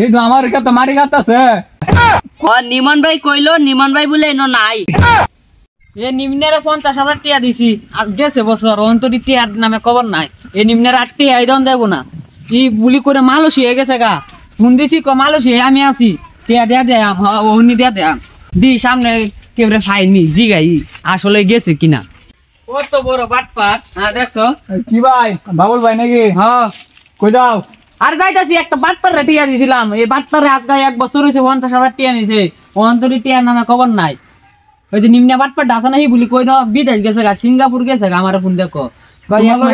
এই তো আমার কাছে মারি খাতাছে নিমন ভাই কইলো নিমন ভাই বলে এনো নাই এ নিম্নের পঞ্চাশ হাজার টিয়া দিছি গেছে বছর অন্তরি টিয়ার নামে খবর নাই এ নিম্নের আর টিয়া আইদন দেবো না ই বুলি করে মালুষ হয়ে গেছে গা ফোন দিছি ক মালুষ আমি আছি টিয়া দেয়া দেয়াম অহনি দেয়া দেয়াম দি সামনে কেবরে জি গাই আসলে গেছে কিনা কত বড় বাটপাট হ্যাঁ দেখছো কি ভাই বাবুল ভাই নাকি হ্যাঁ কই দাও আরে যাইতা জি একটা ভাত পার রে টিয়া দিছিলাম এ ভাতারে আজгай এক বছর হইছে 50000 টাকা নিছে ও অন্তরি টিয়া নামে খবর নাই ওই যে নিমনা ভাত পার ডাছা নাহি বলি কইনো বিদ আস গেছে গা সিঙ্গাপুর গেছে গা আমারে কোন দেখো ভাই আলো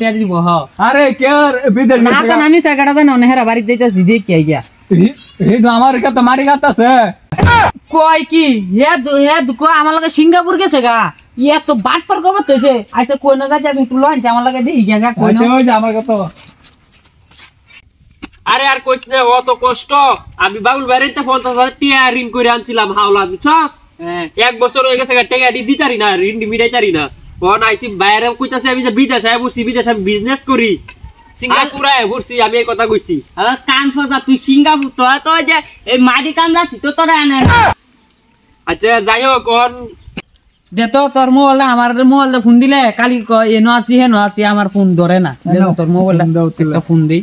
টিয়া দিবো हां আরে কে আর বিদের না আছে না নিছে গড়াদন ও নেহেরা বাড়ি দিতা জি দি কে গিয়া এই তো আমারে কা তোমারি গাত আছে কই কি হে দু হে দুকো আমাগে সিঙ্গাপুর গেছে গা ই এত ভাত পার গব তো এসে আইতো কইনা যাইবি তুই লন জামা লাগাই দিইগা কই না তো আমার গা তো আরে আর কইস না অত কষ্ট আমি বাবুল বাইরেতে পঞ্চাশ হাজার টাকা ঋণ করে আনছিলাম হাওলা আমি বুঝছস হ্যাঁ। এক বছর হয়ে গেছে টাকা ডি তারি না ঋণ মিটাই তারি না কোন আইসি বাইরে কইতাছে আমি যে বিদেশ আয় বসছি বিদেশ আমি বিজনেস করি সিঙ্গাপুরায় ঘুরছি আমি এই কথা কইছি কান ফাজা তুই সিঙ্গাপুর তো তো যে এই মাটি কামলা তো তোরা এনে আচ্ছা যাই হোক কোন দে তো তোর মোবাইল আমার মোবাইল ফোন দিলে কালি এনো আসি হেনো আসি আমার ফোন ধরে না তোর মোবাইল ফোন দিই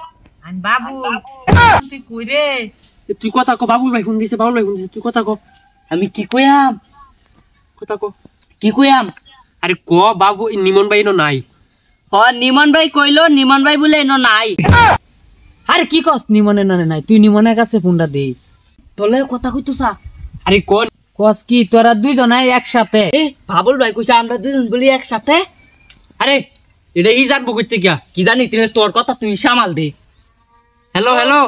বাবু তুই কই রে কথা কো বাবুল ভাই ফোন দিছে বাবুল ভাই ফোন তুই কথা কো আমি কি কইয়াম কথা কো কি কইয়াম আরে ক বাবু নিমন ভাই নো নাই অ নিমন ভাই কইলো নিমন ভাই বলে এনো নাই আরে কি কস নিমনে না নাই তুই নিমনের কাছে ফোনটা দে তোলে কথা কইতো সা আরে কোন কস কি তোরা দুইজনাই একসাথে এ বাবুল ভাই কইছে আমরা দুইজন বলি একসাথে আরে এটা ই জানবো কইতে গিয়া কি জানি তোর কথা তুই সামাল দে হ্যালো হ্যালো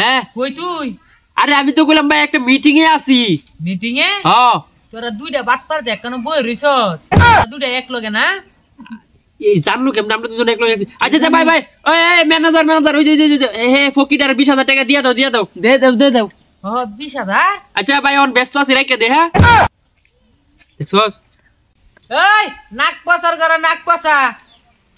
হ্যাঁ কই তুই আরে আমি তো বললাম ভাই একটা মিটিং এ আছি মিটিং এ হ তোরা দুইটা বাটপার দেখ কেন বই রিসর্স দুইটা এক লগে না এই জানলো কেমন আমরা দুজন এক লগে আছি আচ্ছা আচ্ছা ভাই ভাই ওই ম্যানেজার ম্যানেজার ওই যে ওই যে হে ফকিটার 20000 টাকা দিয়া দাও দিয়া দাও দে দাও দে দাও ও 20000 আচ্ছা ভাই অন ব্যস্ত আছি রেখে দে হ্যাঁ দেখছস এই নাক পসার করা নাক পসা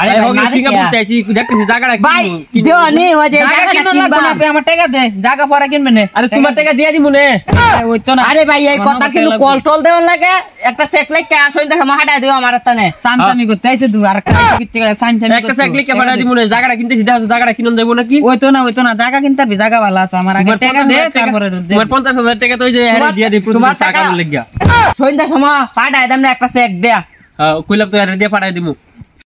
अरे हो गया सिंगापुर तैसी देख किसी जागा रख भाई दो नहीं हो जाए जागा किनो ना कोना पे हम टेका दे जागा परा किन मैंने अरे तुम टेका दिया दी मुने ओई तो ना अरे भाई এই কথা কিন্তু কল টল দেন লাগে একটা সেকলেক কে আসই দেখে মাহাটা দিও আমার তানে সামসামি করতে আইছে দু আর কিতে সামসামি একটা সেকলেক কে বাড়া দি মুনে জাগাটা কিনতে সিধা জাগাটা কিনন দেব নাকি ওই তো না ওই তো না জাগা কিনতে বি জাগা ভালো আছে আমার আগে টাকা দে তারপরে দে তোমার 50000 টাকা তো ওই যে হ্যাঁ দিয়া দি তোমার টাকা লাগ গিয়া সন্ধ্যা সময় পাঠায় দাম না একটা সেক দেয়া কইলাম তো আর দিয়া পাঠায় দিমু